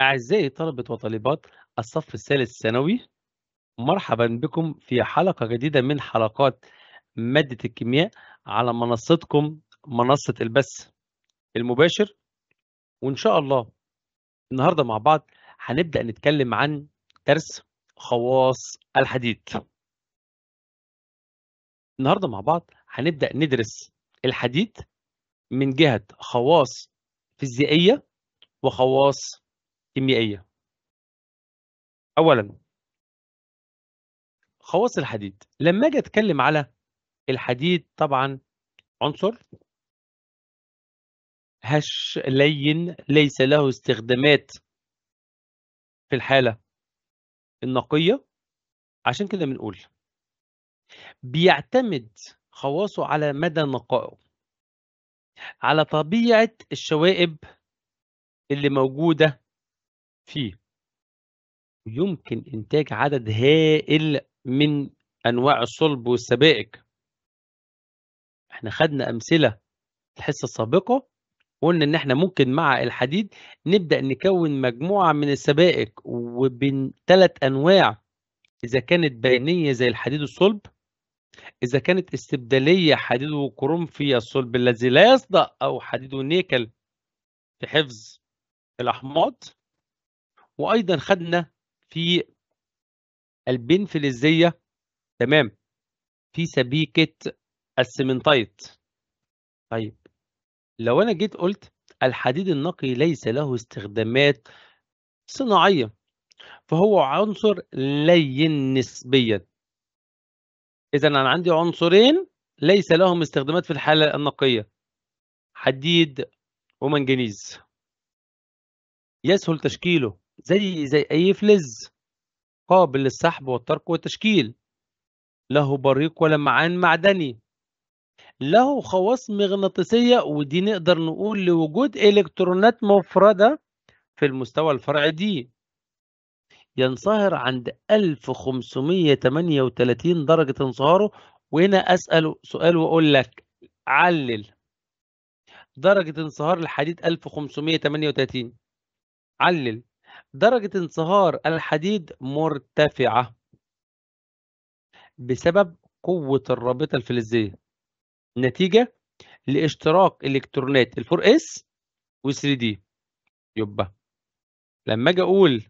أعزائي طلبة وطالبات الصف الثالث ثانوي مرحبا بكم في حلقة جديدة من حلقات مادة الكيمياء على منصتكم منصة البث المباشر وإن شاء الله النهاردة مع بعض هنبدأ نتكلم عن درس خواص الحديد النهاردة مع بعض هنبدأ ندرس الحديد من جهة خواص فيزيائية وخواص كيميائية أولا خواص الحديد لما أجي أتكلم على الحديد طبعا عنصر هش لين ليس له استخدامات في الحالة النقية عشان كده بنقول بيعتمد خواصه على مدى نقائه على طبيعة الشوائب اللي موجودة فيه يمكن إنتاج عدد هائل من أنواع الصلب والسبائك احنا خدنا أمثلة الحصة السابقة قلنا إن احنا ممكن مع الحديد نبدأ نكون مجموعة من السبائك وبين ثلاث أنواع إذا كانت بينية زي الحديد الصلب إذا كانت استبدالية حديد وكروم في الصلب الذي لا يصدأ أو حديد ونيكل في حفظ الأحماض وايضا خدنا في البنفلزيه تمام في سبيكه السمنتايت طيب لو انا جيت قلت الحديد النقي ليس له استخدامات صناعيه فهو عنصر لين نسبيا اذا انا عندي عنصرين ليس لهم استخدامات في الحاله النقيه حديد ومنجنيز يسهل تشكيله زي زي أي فلز قابل للسحب والترك والتشكيل له بريق ولمعان معدني له خواص مغناطيسية ودي نقدر نقول لوجود إلكترونات مفردة في المستوى الفرعي دي ينصهر عند 1538 درجة انصهاره وهنا أسأل سؤال وأقول لك علل درجة انصهار الحديد 1538 علل درجة انصهار الحديد مرتفعة بسبب قوة الرابطة الفلزية نتيجة لاشتراك الكترونات ال 4 اس و 3 دي يبقى لما اجي اقول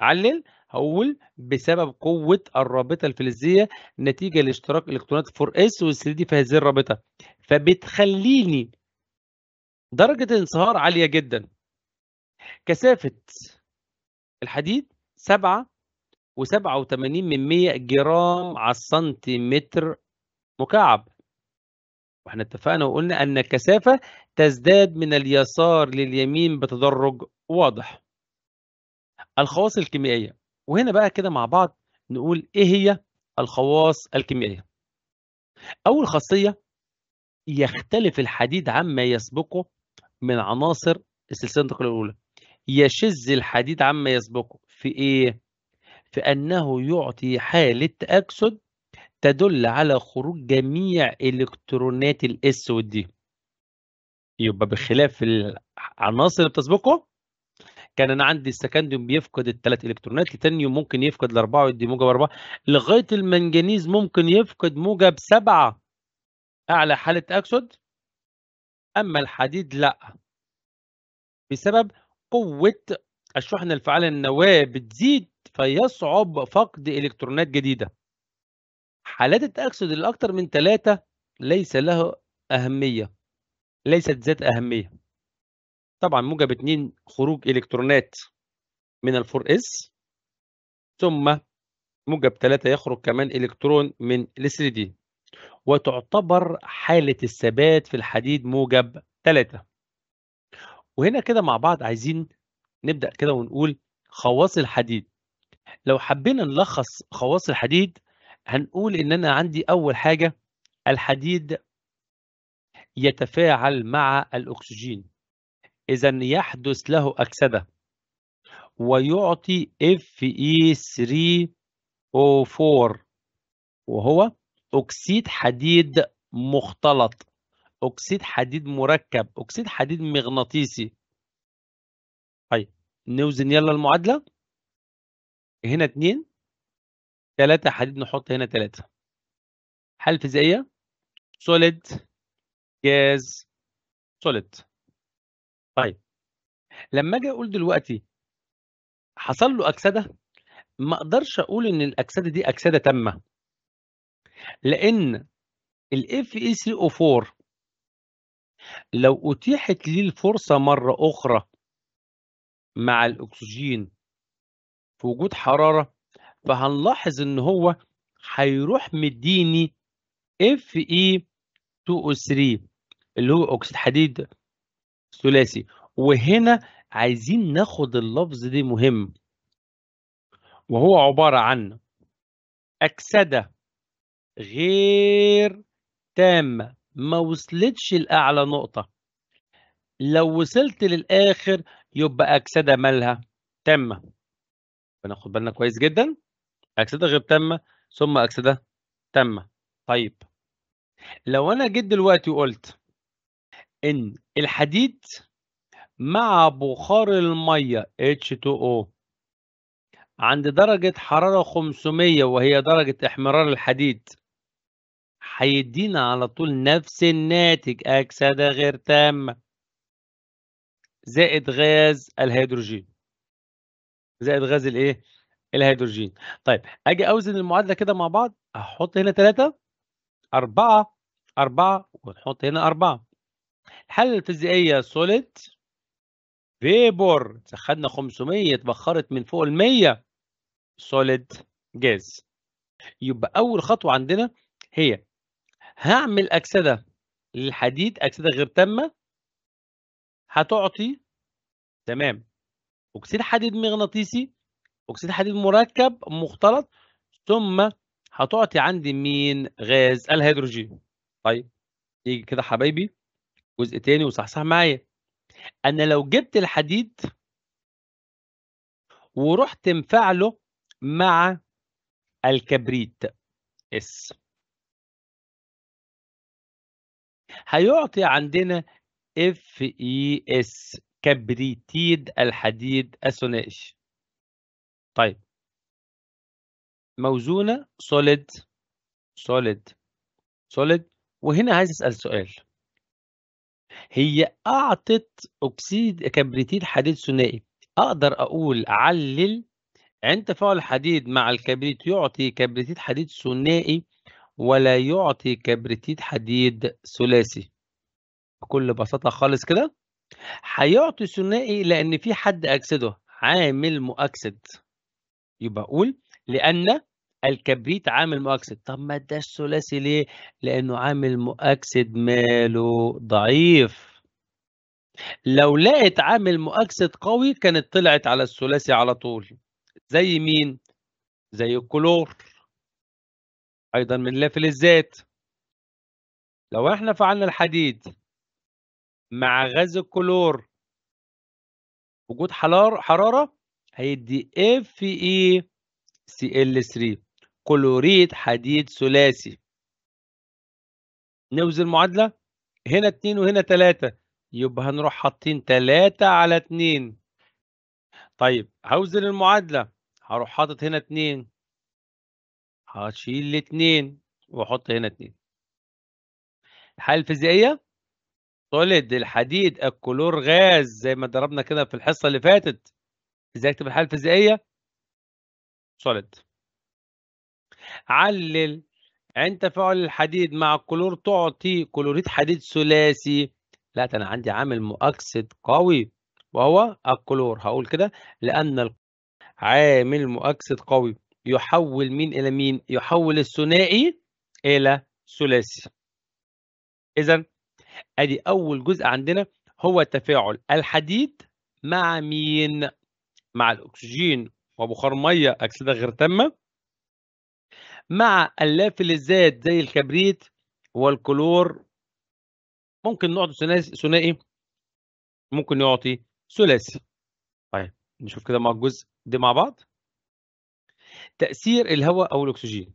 علل هقول بسبب قوة الرابطة الفلزية نتيجة لاشتراك الكترونات 4 s و 3 d في هذه الرابطة فبتخليني درجة انصهار عالية جدا كثافة الحديد 7 و87 من 100 جرام على السنتيمتر مكعب واحنا اتفقنا وقلنا ان الكثافه تزداد من اليسار لليمين بتدرج واضح الخواص الكيميائيه وهنا بقى كده مع بعض نقول ايه هي الخواص الكيميائيه اول خاصيه يختلف الحديد عما يسبقه من عناصر السلسله النقليه الاولى يشز الحديد عما يسبقه في إيه؟ في أنه يعطي حالة تأكسد تدل على خروج جميع إلكترونات الإس والدي يبقى بخلاف العناصر اللي بتسبقه كان انا عندي السكنديوم بيفقد الثلاث الكترونات التانيوم ممكن يفقد الاربعه ويدي موجب اربعه لغايه المنجنيز ممكن يفقد موجب سبعه اعلى حاله اكسد اما الحديد لا بسبب قوة الشحنة الفعالة النواه بتزيد فيصعب فقد إلكترونات جديدة حالات التأكسد الاكثر من ثلاثة ليس له أهمية ليست ذات أهمية طبعا موجب اتنين خروج إلكترونات من الفور اس ثم موجب ثلاثة يخرج كمان إلكترون من الثري دي وتعتبر حالة الثبات في الحديد موجب ثلاثة وهنا كده مع بعض عايزين نبدأ كده ونقول خواص الحديد لو حبينا نلخص خواص الحديد هنقول إن أنا عندي أول حاجة الحديد يتفاعل مع الأكسجين إذا يحدث له أكسدة ويعطي Fe3O4 وهو أكسيد حديد مختلط أكسيد حديد مركب أكسيد حديد مغناطيسي طيب نوزن يلا المعادلة هنا اتنين تلاتة حديد نحط هنا تلاتة حالة فيزيائية سوليد جاز سوليد طيب لما اجي اقول دلوقتي حصل له اكسده ما اقدرش اقول ان الاكسده دي اكسده تامه لان الاف اي 3 او 4 لو أتيحت لي الفرصة مرة أخرى مع الأكسجين في وجود حرارة فهنلاحظ إن هو هيروح مديني اف اي 2O3 اللي هو أكسيد حديد ثلاثي وهنا عايزين ناخد اللفظ ده مهم وهو عبارة عن أكسدة غير تامة ما وصلتش لأعلى نقطة لو وصلت للآخر يبقى أكسدة مالها تامة بناخد بالنا كويس جدا أكسدة غير تامة ثم أكسدة تامة طيب لو أنا جيت دلوقتي وقلت إن الحديد مع بخار المية H2O عند درجة حرارة 500 وهي درجة احمرار الحديد هيدينا على طول نفس الناتج أكسدة غير تامة زائد غاز الهيدروجين زائد غاز الايه الهيدروجين طيب اجي اوزن المعادله كده مع بعض احط هنا ثلاثة أربعة أربعة ونحط هنا أربعة الحاله الفيزيائيه سوليد فيبور سخنا 500 اتبخرت من فوق ال 100 سوليد جاز يبقى اول خطوه عندنا هي هعمل أكسدة للحديد أكسدة غير تامة هتعطي تمام أكسيد حديد مغناطيسي أكسيد حديد مركب مختلط ثم هتعطي عندي مين غاز الهيدروجين طيب يجي كده حبايبي جزء تاني وصحصح معايا انا لو جبت الحديد ورحت مفعله مع الكبريت اس هيعطي عندنا اف اي اس كبريتيد الحديد الثنائي طيب موزونه سوليد سوليد سوليد وهنا عايز اسال سؤال هي اعطت اكسيد كبريتيد حديد ثنائي اقدر اقول علل عند تفاعل الحديد مع الكبريت يعطي كبريتيد حديد ثنائي ولا يعطي كبريتيت حديد ثلاثي بكل بساطة خالص كده هيعطي ثنائي لأن في حد أكسده عامل مؤكسد يبقى أقول لأن الكبريت عامل مؤكسد طب ما اداش ثلاثي ليه؟ لأنه عامل مؤكسد ماله ضعيف لو لقت عامل مؤكسد قوي كانت طلعت على الثلاثي على طول زي مين؟ زي الكلور أيضا من لفل الزيت لو احنا فعلنا الحديد مع غاز الكلور وجود حرارة حرارة هيدي اف اي سي ال 3 كلوريد حديد ثلاثي نوزن المعادلة هنا 2 وهنا 3 يبقى هنروح حاطين 3 على 2 طيب هوزن المعادلة هروح حاطط هنا 2 هشيل الاثنين واحط هنا اثنين الحالة الفيزيائية سوليد الحديد الكلور غاز زي ما ضربنا كده في الحصة اللي فاتت ازاي اكتب الحالة الفيزيائية سوليد علل عند تفاعل الحديد مع الكلور تعطي كلوريد حديد ثلاثي لا ده انا عندي عامل مؤكسد قوي وهو الكلور هقول كده لان عامل مؤكسد قوي يحول مين إلى مين؟ يحول الثنائي إلى ثلاثي. إذا أدي أول جزء عندنا هو تفاعل الحديد مع مين؟ مع الأكسجين وبخار مية أكسدة غير تامة مع اللافلزات زي الكبريت والكلور ممكن نعطي ثنائي ممكن يعطي ثلاثي. طيب نشوف كده مع الجزء دي مع بعض تأثير الهواء أو الأكسجين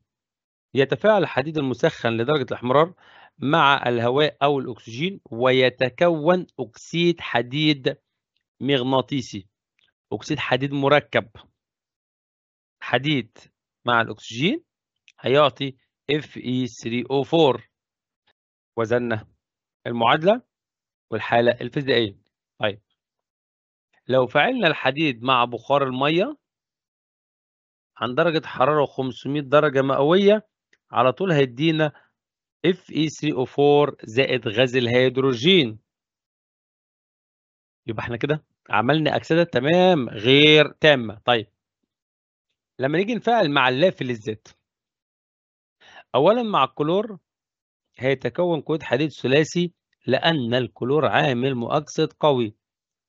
يتفاعل الحديد المسخن لدرجة الإحمرار مع الهواء أو الأكسجين ويتكون أكسيد حديد مغناطيسي أكسيد حديد مركب حديد مع الأكسجين هيعطي Fe3O4 وزننا المعادلة والحالة الفيزيائية طيب لو فعلنا الحديد مع بخار المية عن درجة حرارة 500 درجة مئوية على طول هيدينا Fe3O4 زائد غاز الهيدروجين يبقى احنا كده عملنا أكسدة تمام غير تامة طيب لما نيجي نفعل مع اللافل الزيت أولا مع الكلور هيتكون كود حديد ثلاثي لأن الكلور عامل مؤكسد قوي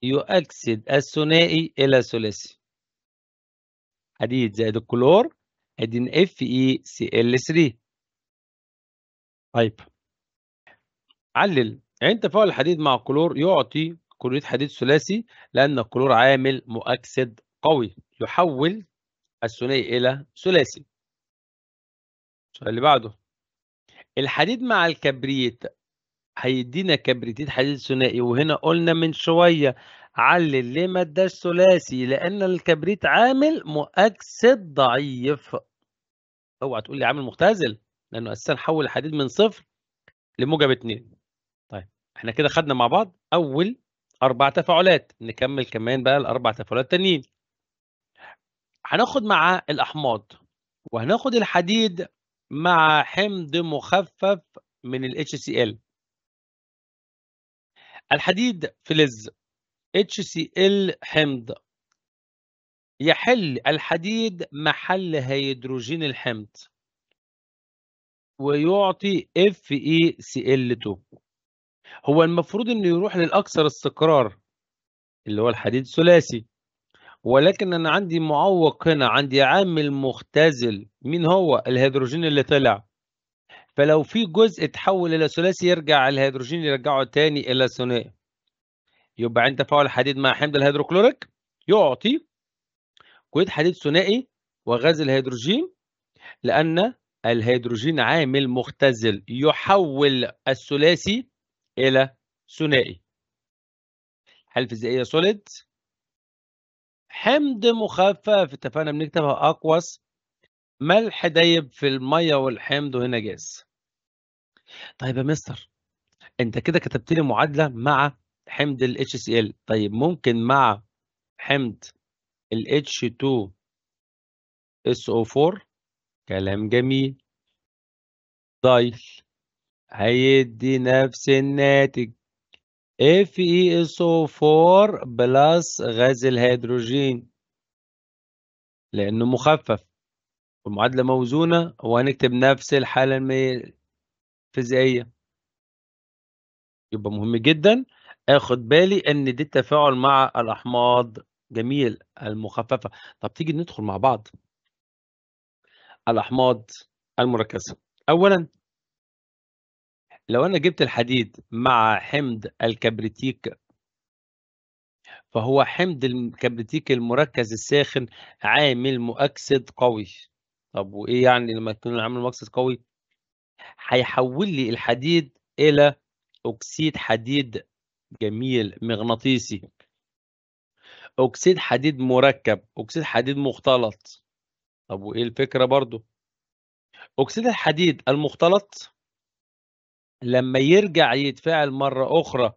يؤكسد الثنائي إلى ثلاثي حديد زائد الكلور ادين اف اي سي ال 3 طيب علل عند تفاعل الحديد مع الكلور يعطي كلوريد حديد ثلاثي لان الكلور عامل مؤكسد قوي يحول الثنائي الى ثلاثي السؤال اللي بعده الحديد مع الكبريت هيدينا كبريتيت حديد ثنائي وهنا قلنا من شويه علل ليه ما اداش ثلاثي لان الكبريت عامل مؤكسد ضعيف اوعى تقول لي عامل مختزل لانه اساسا حول الحديد من صفر لموجب اتنين طيب احنا كده خدنا مع بعض اول اربع تفاعلات نكمل كمان بقى الاربع تفاعلات التانيين هناخد مع الاحماض وهناخد الحديد مع حمض مخفف من ال HCl الحديد فلز HCl حمض يحل الحديد محل هيدروجين الحمض ويعطي FeCl2 هو المفروض انه يروح للاكثر استقرار اللي هو الحديد الثلاثي ولكن انا عندي معوق هنا عندي عامل مختزل مين هو الهيدروجين اللي طلع فلو في جزء اتحول الى ثلاثي يرجع الهيدروجين يرجعه تاني الى ثنائي يبقى عند تفاعل الحديد مع حمض الهيدروكلوريك يعطي كلوريد حديد ثنائي وغاز الهيدروجين لان الهيدروجين عامل مختزل يحول الثلاثي الى ثنائي حاله فيزيائيه سوليد حمض مخفف اتفقنا بنكتبها اقوس ملح دايب في الميه والحمض وهنا جاز طيب يا مستر انت كده كتبت لي معادله مع حمض ال HCl طيب ممكن مع حمض ال H2SO4 كلام جميل طيب هيدي نفس الناتج FeSO4 بلس غاز الهيدروجين لأنه مخفف والمعادلة موزونة وهنكتب نفس الحالة الفيزيائية يبقى مهم جدا اخد بالي ان دي التفاعل مع الاحماض جميل المخففة طب تيجي ندخل مع بعض الاحماض المركزة اولا لو انا جبت الحديد مع حمض الكبريتيك فهو حمض الكبريتيك المركز الساخن عامل مؤكسد قوي طب وإيه يعني لما يكون العامل المغصي قوي؟ هيحول لي الحديد إلى أكسيد حديد جميل مغناطيسي أكسيد حديد مركب أكسيد حديد مختلط طب وإيه الفكرة برضو؟ أكسيد الحديد المختلط لما يرجع يتفاعل مرة أخرى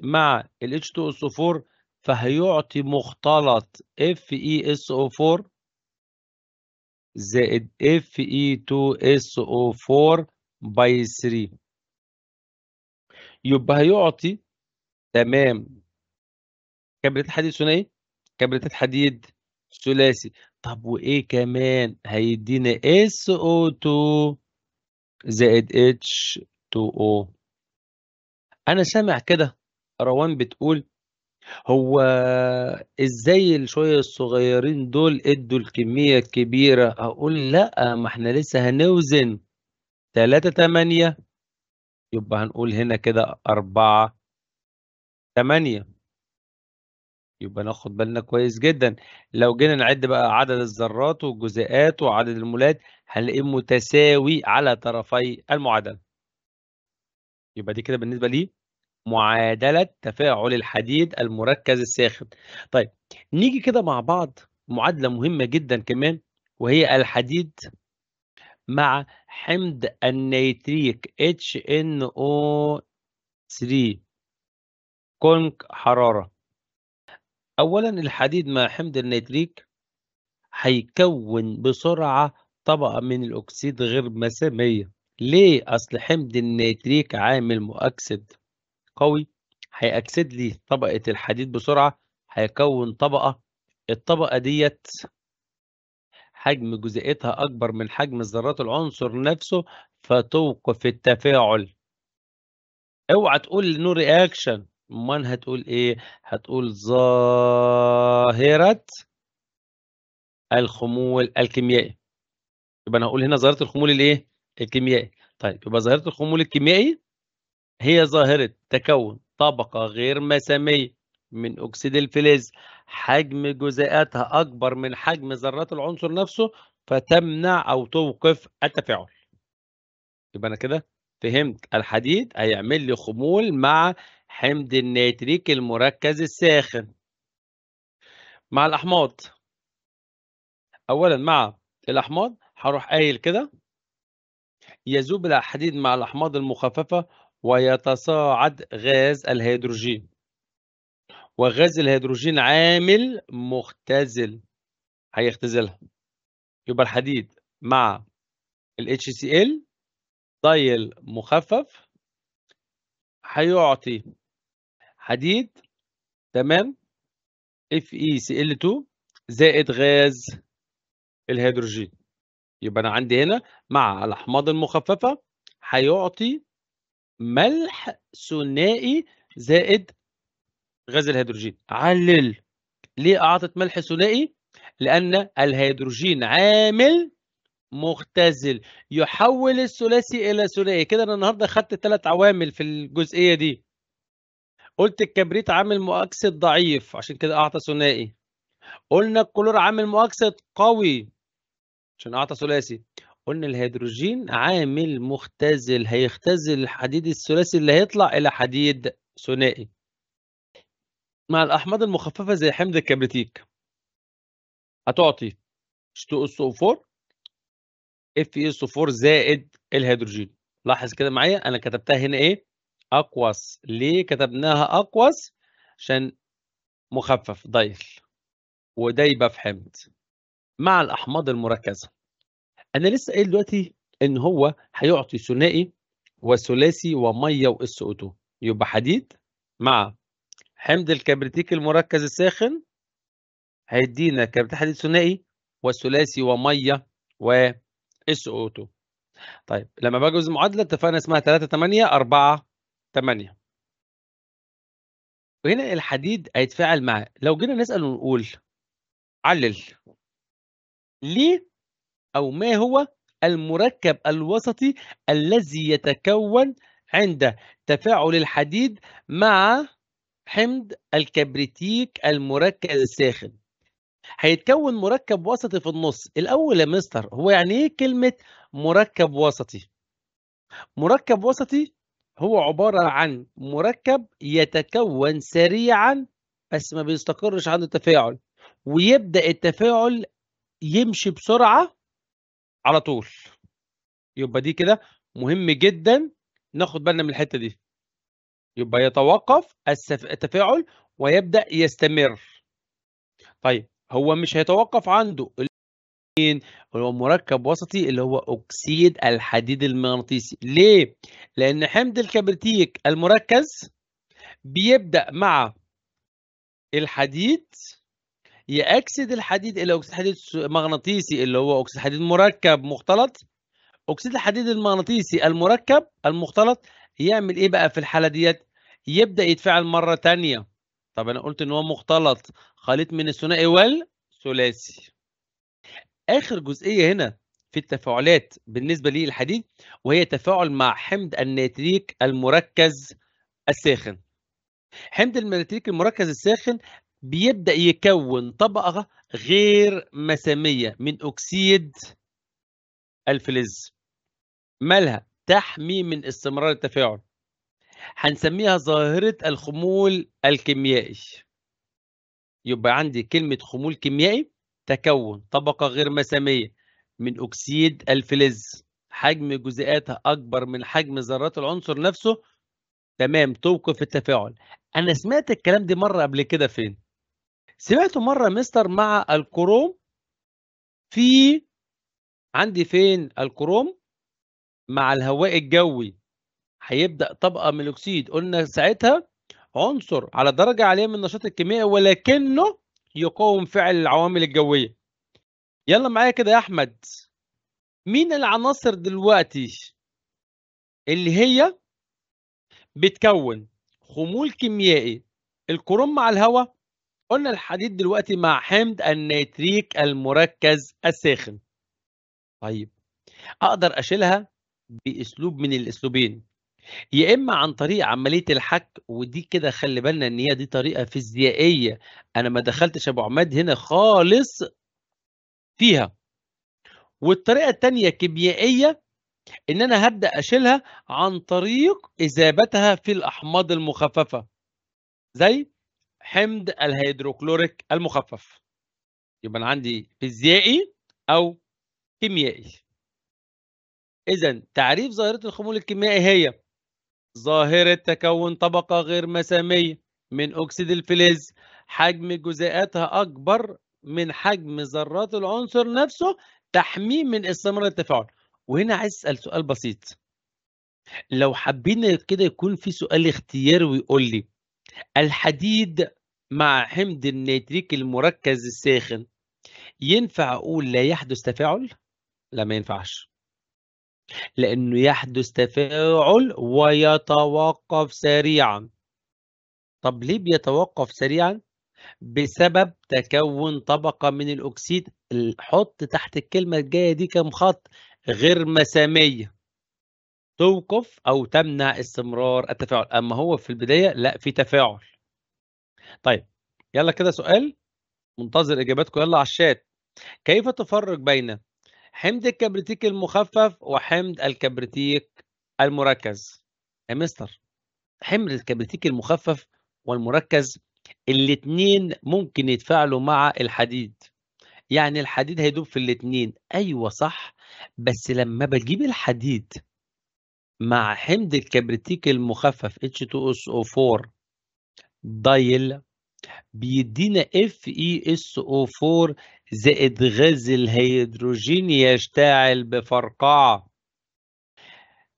مع ال H2SO4 فهيعطي مختلط FeSO4 زائد fe 2 so 4 باي 3 يبقى هيعطي تمام كبريت حديد ثنائي كبريت حديد ثلاثي طب وايه كمان هيدينا so 2 زائد h 2 o انا سامع كده روان بتقول هو إزاي الشوية الصغيّرين دول ادّوا الكمية الكبيرة؟ أقول لأ، ما إحنا لسّه هنوزن 3، 8 يبقى هنقول هنا كده 4، 8. يبقى ناخد بالنا كويس جدًا، لو جينا نعد بقى عدد الذرات والجزيئات وعدد المولات هنلاقيه متساوي على طرفي المعادلة. يبقى دي كده بالنسبة ليه معادلة تفاعل الحديد المركز الساخن طيب نيجي كده مع بعض معادلة مهمة جدا كمان وهي الحديد مع حمض النيتريك HNO3 كونك حرارة أولا الحديد مع حمض النيتريك هيكون بسرعة طبقة من الأكسيد غير مسامية ليه؟ أصل حمض النيتريك عامل مؤكسد قوي هيأكسد لي طبقة الحديد بسرعة هيكون طبقة الطبقة ديت حجم جزيئتها أكبر من حجم الذرات العنصر نفسه فتوقف التفاعل اوعى تقول نو رياكشن امال هتقول ايه هتقول ظاهرة الخمول الكيميائي يبقى انا هقول هنا ظاهرة الخمول الايه الكيميائي طيب يبقى ظاهرة الخمول الكيميائي هي ظاهرة تكون طبقة غير مسامية من أكسيد الفلز حجم جزيئاتها أكبر من حجم ذرات العنصر نفسه فتمنع أو توقف التفاعل. يبقى أنا كده فهمت الحديد هيعمل لي خمول مع حمض النيتريك المركز الساخن. مع الأحماض أولا مع الأحماض هروح قايل كده يذوب الحديد مع الأحماض المخففة ويتصاعد غاز الهيدروجين وغاز الهيدروجين عامل مختزل هيختزلها يبقى الحديد مع ال HCl ضيل مخفف هيعطي حديد تمام FeCl2 زائد غاز الهيدروجين يبقى انا عندي هنا مع الاحماض المخففه هيعطي ملح ثنائي زائد غاز الهيدروجين علل ليه اعطت ملح ثنائي لان الهيدروجين عامل مختزل يحول الثلاثي الى ثنائي كده انا النهارده خدت ثلاث عوامل في الجزئيه دي قلت الكبريت عامل مؤكسد ضعيف عشان كده اعطى ثنائي قلنا الكلور عامل مؤكسد قوي عشان اعطى ثلاثي قلنا الهيدروجين عامل مختزل هيختزل الحديد الثلاثي اللي هيطلع الى حديد ثنائي مع الاحماض المخففه زي حمض الكبريتيك هتعطي H2SO4 FeSO4 زائد الهيدروجين لاحظ كده معايا انا كتبتها هنا ايه اقوس ليه كتبناها اقوس عشان مخفف ضيف وده يبقى في حمض مع الاحماض المركزه انا لسه قايل دلوقتي ان هو هيعطي ثنائي وثلاثي وميه واس او 2 يبقى حديد مع حمض الكبريتيك المركز الساخن هيدينا كبريتيك حديد ثنائي وثلاثي وميه و اس او 2 طيب لما بجوز المعادله اتفقنا اسمها 3 8 4 8 وهنا الحديد هيتفاعل معاه لو جينا نسال ونقول علل ليه أو ما هو المركب الوسطي الذي يتكون عند تفاعل الحديد مع حمض الكبريتيك المركز الساخن هيتكون مركب وسطي في النص الأول يا مستر هو يعني إيه كلمة مركب وسطي مركب وسطي هو عبارة عن مركب يتكون سريعا بس ما بيستقرش عنده تفاعل ويبدأ التفاعل يمشي بسرعة على طول يبقى دي كده مهم جدا ناخد بالنا من الحته دي يبقى يتوقف التفاعل ويبدا يستمر طيب هو مش هيتوقف عنده هو مركب وسطي اللي هو اكسيد الحديد المغناطيسي ليه لان حمض الكبريتيك المركز بيبدا مع الحديد يأكسد الحديد إلى أكسيد حديد مغناطيسي اللي هو أكسيد حديد مركب مختلط أكسيد الحديد المغناطيسي المركب المختلط يعمل إيه بقى في الحالة ديت؟ يبدأ يتفاعل مرة تانية طب أنا قلت إن هو مختلط خليط من الثنائي والثلاثي آخر جزئية هنا في التفاعلات بالنسبة للحديد وهي تفاعل مع حمض النيتريك المركز الساخن حمض النيتريك المركز الساخن بيبدأ يكون طبقة غير مسامية من أكسيد الفلز مالها تحمي من استمرار التفاعل هنسميها ظاهرة الخمول الكيميائي يبقى عندي كلمة خمول كيميائي تكون طبقة غير مسامية من أكسيد الفلز حجم جزيئاتها أكبر من حجم ذرات العنصر نفسه تمام توقف التفاعل أنا سمعت الكلام دي مرة قبل كده فين؟ سمعته مره مستر مع الكروم في عندي فين الكروم مع الهواء الجوي هيبدا طبقه من الاكسيد قلنا ساعتها عنصر على درجه عاليه من النشاط الكيميائي ولكنه يقاوم فعل العوامل الجويه يلا معايا كده يا احمد مين العناصر دلوقتي اللي هي بتكون خمول كيميائي الكروم مع الهواء قلنا الحديد دلوقتي مع حمض النيتريك المركز الساخن طيب اقدر اشيلها باسلوب من الاسلوبين يا اما عن طريق عمليه الحك ودي كده خلي بالنا ان هي دي طريقه فيزيائيه انا ما دخلتش ابو عماد هنا خالص فيها والطريقه الثانيه كيميائيه ان انا هبدا اشيلها عن طريق اذابتها في الاحماض المخففه زي حمض الهيدروكلوريك المخفف يبقى انا عندي فيزيائي او كيميائي اذا تعريف ظاهره الخمول الكيميائي هي ظاهره تكون طبقه غير مساميه من اكسيد الفلز حجم جزيئاتها اكبر من حجم ذرات العنصر نفسه تحميه من استمرار التفاعل وهنا عايز اسال سؤال بسيط لو حابين كده يكون في سؤال اختياري ويقول لي الحديد مع حمض النيتريك المركز الساخن ينفع أقول لا يحدث تفاعل؟ لا ما ينفعش لأنه يحدث تفاعل ويتوقف سريعا طب ليه بيتوقف سريعا؟ بسبب تكون طبقة من الأكسيد حط تحت الكلمة الجاية دي كم خط غير مسامية توقف او تمنع استمرار التفاعل اما هو في البدايه لا في تفاعل طيب يلا كده سؤال منتظر اجاباتكم يلا على الشات كيف تفرق بين حمض الكبريتيك المخفف وحمض الكبريتيك المركز يا مستر حمض الكبريتيك المخفف والمركز الاثنين ممكن يتفاعلوا مع الحديد يعني الحديد هيدوب في الاثنين ايوه صح بس لما بجيب الحديد مع حمض الكبريتيك المخفف H2SO4 دايل بيدينا FeSO4 زائد غاز الهيدروجين يشتعل بفرقعة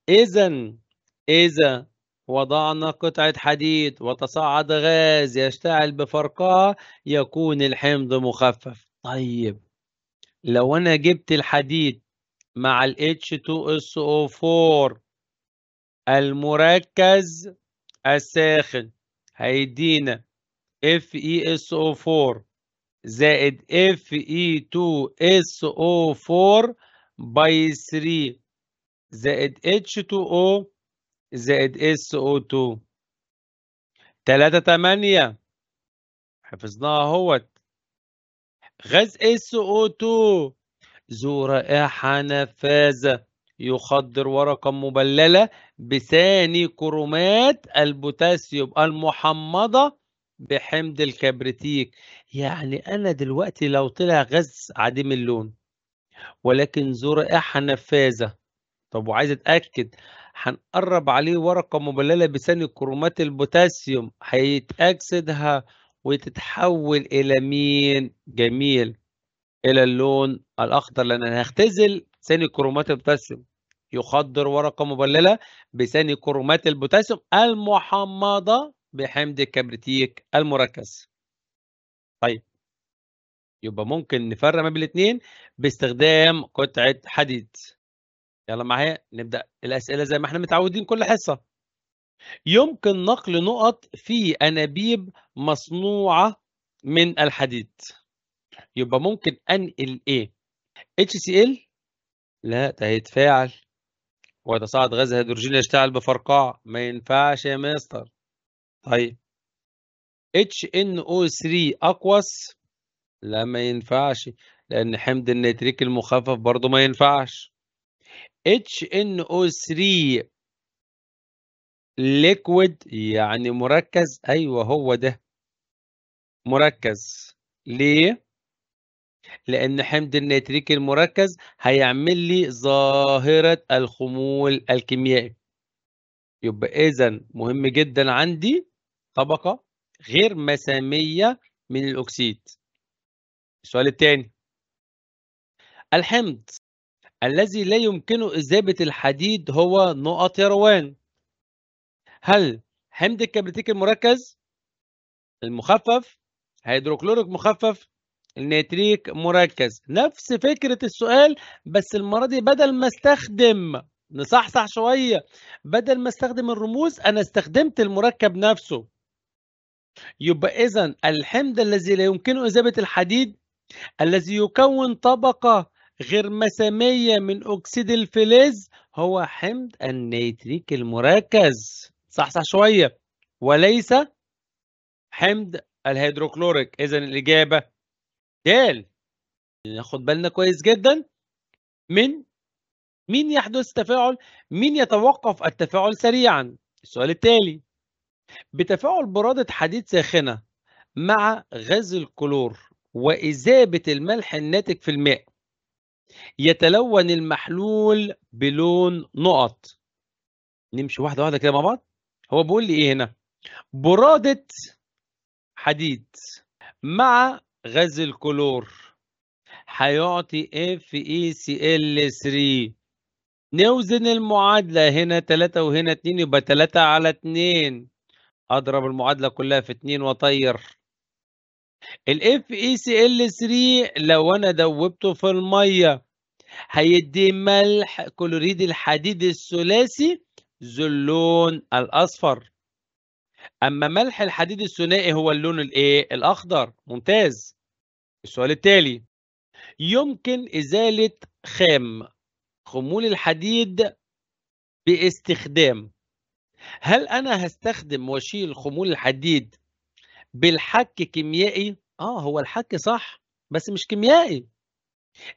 إذا إذا وضعنا قطعة حديد وتصاعد غاز يشتعل بفرقعة يكون الحمض مخفف طيب لو أنا جبت الحديد مع ال H2SO4 المركز الساخن هيدينا FeSO4 زائد Fe2SO4 باي 3 زائد H2O زائد SO2 تلاته تمانية حفظناها اهوت غاز SO2 ذو رائحة نفاذة يخدر ورقة مبللة بثاني كرومات البوتاسيوم المحمضة بحمض الكبريتيك يعني أنا دلوقتي لو طلع غاز عديم اللون ولكن ذو رائحة نفاذة طب وعايز أتأكد هنقرب عليه ورقة مبللة بثاني كرومات البوتاسيوم هيتأكسدها وتتحول إلى مين؟ جميل إلى اللون الأخضر لأن أنا هختزل ثاني كرومات البوتاسيوم يخدر ورقة مبللة بثاني كرومات البوتاسيوم المحمضة بحمض الكبريتيك المركز طيب يبقى ممكن نفرق ما بين الاثنين باستخدام قطعة حديد يلا معايا نبدأ الأسئلة زي ما احنا متعودين كل حصة يمكن نقل نقط في أنابيب مصنوعة من الحديد يبقى ممكن أنقل إيه HCl لا ده هيتفاعل ويتصاعد غاز هيدروجين يشتعل بفرقعة ما ينفعش يا مستر طيب HNO3 أقوس لا ما ينفعش لأن حمض النيتريك المخفف برضه ما ينفعش HNO3 ليكويد يعني مركز أيوه هو ده مركز ليه؟ لأن حمض النيتريك المركز هيعمل لي ظاهرة الخمول الكيميائي يبقى إذا مهم جدا عندي طبقة غير مسامية من الأكسيد السؤال الثاني الحمض الذي لا يمكنه إذابة الحديد هو نقط يروان هل حمض الكبريتيك المركز المخفف هيدروكلوريك مخفف النيتريك مركز نفس فكرة السؤال بس المرة دي بدل ما استخدم نصحصح شوية بدل ما استخدم الرموز أنا استخدمت المركب نفسه يبقى إذا الحمض الذي لا يمكنه إذابة الحديد الذي يكون طبقة غير مسامية من أكسيد الفلز هو حمض النيتريك المركز صحصح شوية وليس حمض الهيدروكلوريك إذا الإجابة دال ناخد يعني بالنا كويس جدا من مين يحدث تفاعل مين يتوقف التفاعل سريعا السؤال التالي بتفاعل برادة حديد ساخنة مع غاز الكلور وإذابة الملح الناتج في الماء يتلون المحلول بلون نقط نمشي واحدة واحدة كده مع بعض هو بيقول لي إيه هنا برادة حديد مع غاز الكلور هيعطي اف اي سي e ال 3 نوزن المعادلة هنا 3 وهنا 2 يبقى 3 على 2 اضرب المعادلة كلها في 2 واطير الاف اي سي ال 3 e لو انا دوبته في المية هيدي ملح كلوريد الحديد الثلاثي ذو اللون الاصفر اما ملح الحديد الثنائي هو اللون الايه الاخضر ممتاز السؤال التالي يمكن إزالة خام خمول الحديد باستخدام هل أنا هستخدم واشيل خمول الحديد بالحك كيميائي؟ آه هو الحك صح بس مش كيميائي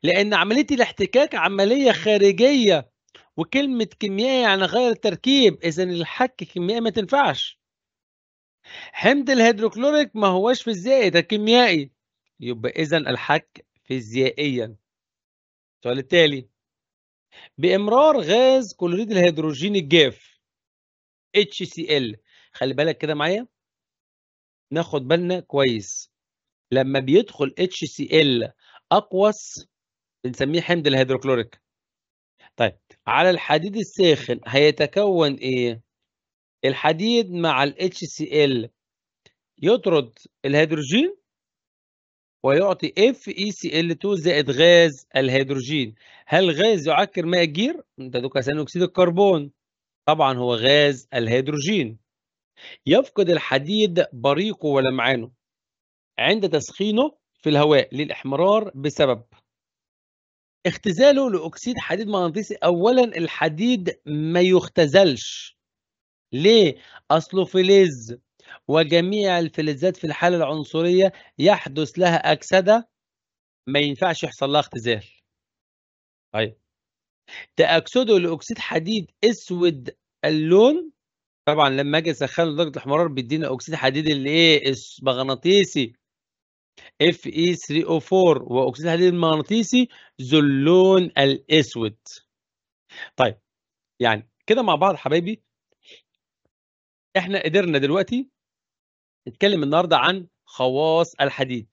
لأن عملية الاحتكاك عملية خارجية وكلمة كيميائي يعني غير التركيب إذا الحك كيميائي ما تنفعش حمض الهيدروكلوريك ما هوش في الزائد ده كيميائي يبقى إذا الحك فيزيائيا السؤال التالي بإمرار غاز كلوريد الهيدروجين الجاف HCl خلي بالك كده معايا ناخد بالنا كويس لما بيدخل HCl أقوس بنسميه حمض الهيدروكلوريك طيب على الحديد الساخن هيتكون ايه الحديد مع ال HCl يطرد الهيدروجين ويعطي اف اي سي ال 2 زائد غاز الهيدروجين هل غاز يعكر ماء الجير ده ثاني اكسيد الكربون طبعا هو غاز الهيدروجين يفقد الحديد بريقه ولمعانه عند تسخينه في الهواء للاحمرار بسبب اختزاله لاكسيد حديد مغناطيسي اولا الحديد ما يختزلش ليه اصله فلز وجميع الفلزات في الحالة العنصرية يحدث لها أكسدة ما ينفعش يحصل لها اختزال طيب تأكسده لأكسيد حديد أسود اللون طبعا لما اجي اسخنه لدرجه الإحمرار بيدينا اكسيد حديد اللي ايه مغناطيسي اف اي 3 او 4 واكسيد الحديد المغناطيسي ذو اللون الاسود طيب يعني كده مع بعض حبايبي احنا قدرنا دلوقتي نتكلم النهارده عن خواص الحديد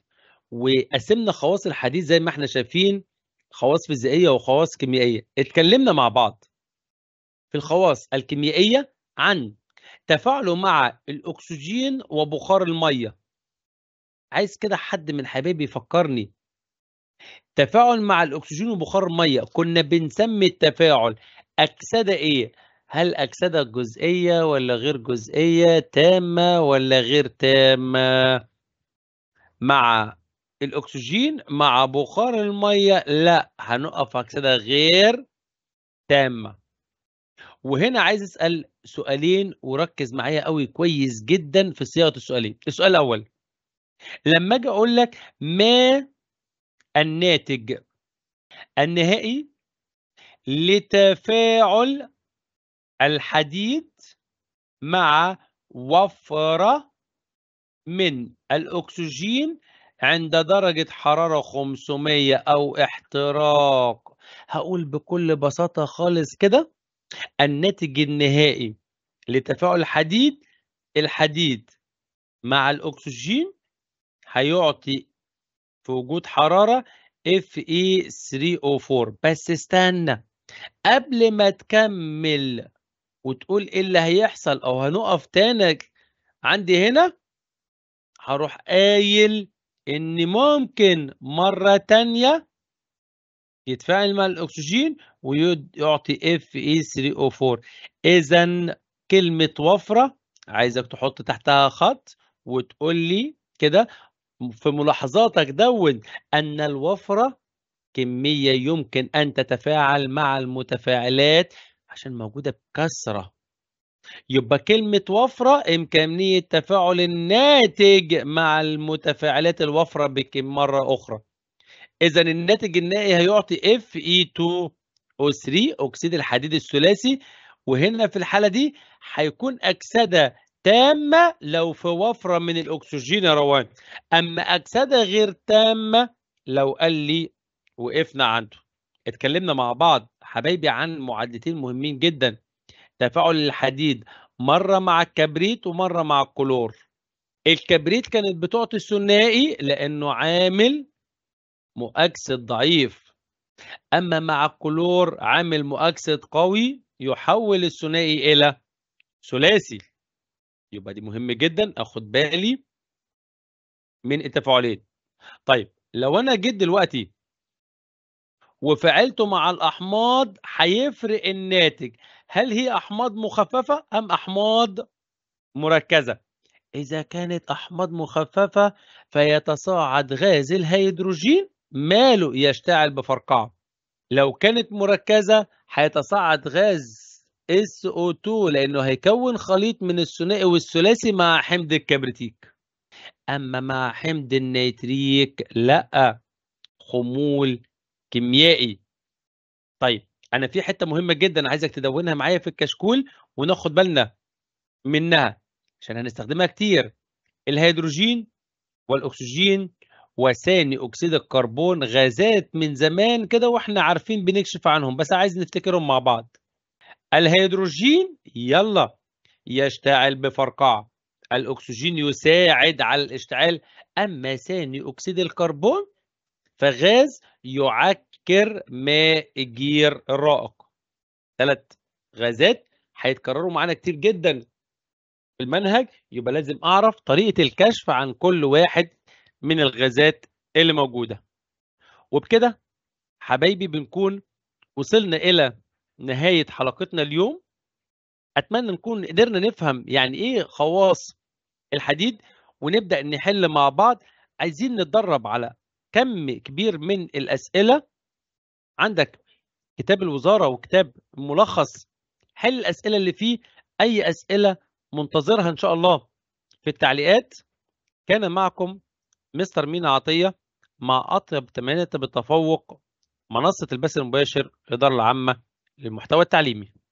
وقسمنا خواص الحديد زي ما احنا شايفين خواص فيزيائيه وخواص كيميائيه اتكلمنا مع بعض في الخواص الكيميائيه عن تفاعله مع الاكسجين وبخار الميه عايز كده حد من حبايبي يفكرني تفاعل مع الاكسجين وبخار الميه كنا بنسمي التفاعل اكسده ايه هل أكسدة جزئية ولا غير جزئية، تامة ولا غير تامة؟ مع الأكسجين، مع بخار المَيّة، لأ، هنقف أكسدة غير تامة. وهنا عايز أسأل سؤالين وركّز معايا أوي كويس جدًا في صياغة السؤالين. السؤال الأول، لمّا آجي أقول لك ما الناتج النهائي لتفاعل الحديد مع وفرة من الأكسجين عند درجة حرارة 500 أو احتراق هقول بكل بساطة خالص كده الناتج النهائي لتفاعل الحديد الحديد مع الأكسجين هيعطي في وجود حرارة Fe3O4 بس استنى قبل ما تكمل وتقول ايه اللي هيحصل او هنقف تاني عندي هنا هروح قايل ان ممكن مرة تانية يتفاعل مع الاكسجين ويعطي اف اي 3 او 4 اذا كلمة وفرة عايزك تحط تحتها خط وتقول لي كده في ملاحظاتك دون ان الوفرة كمية يمكن ان تتفاعل مع المتفاعلات عشان موجودة بكثرة يبقى كلمة وفرة إمكانية تفاعل الناتج مع المتفاعلات الوفرة مرة أخرى إذا الناتج النائي هيعطي Fe2O3 أكسيد الحديد الثلاثي وهنا في الحالة دي هيكون أكسدة تامة لو في وفرة من الأكسجين يا روان أما أكسدة غير تامة لو قال لي وقفنا عنده اتكلمنا مع بعض حبايبي عن معادلتين مهمين جدا تفاعل الحديد مرة مع الكبريت ومرة مع الكلور الكبريت كانت بتعطي ثنائي لأنه عامل مؤكسد ضعيف أما مع الكلور عامل مؤكسد قوي يحول الثنائي إلى ثلاثي يبقى دي مهم جدا أخد بالي من التفاعلين طيب لو أنا جيت دلوقتي وفعلته مع الاحماض هيفرق الناتج هل هي احماض مخففه ام احماض مركزه اذا كانت احماض مخففه فيتصاعد غاز الهيدروجين ماله يشتعل بفرقعه لو كانت مركزه هيتصاعد غاز SO2 لانه هيكون خليط من الثنائي والثلاثي مع حمض الكبريتيك اما مع حمض النيتريك لا خمول كيميائي طيب انا في حته مهمه جدا عايزك تدونها معايا في الكشكول وناخد بالنا منها عشان هنستخدمها كتير الهيدروجين والاكسجين وثاني اكسيد الكربون غازات من زمان كده واحنا عارفين بنكشف عنهم بس عايز نفتكرهم مع بعض الهيدروجين يلا يشتعل بفرقعه الاكسجين يساعد على الاشتعال اما ثاني اكسيد الكربون فغاز يعكر ماء جير الرائق ثلاث غازات هيتكرروا معانا كتير جدا في المنهج يبقى لازم اعرف طريقه الكشف عن كل واحد من الغازات اللي موجوده وبكده حبايبي بنكون وصلنا الى نهايه حلقتنا اليوم اتمنى نكون قدرنا نفهم يعني ايه خواص الحديد ونبدا نحل مع بعض عايزين نتدرب على كم كبير من الاسئله عندك كتاب الوزاره وكتاب ملخص حل الاسئله اللي فيه اي اسئله منتظرها ان شاء الله في التعليقات كان معكم مستر مينا عطيه مع اطيب تمنيات بالتفوق منصه البث المباشر الاداره العامه للمحتوى التعليمي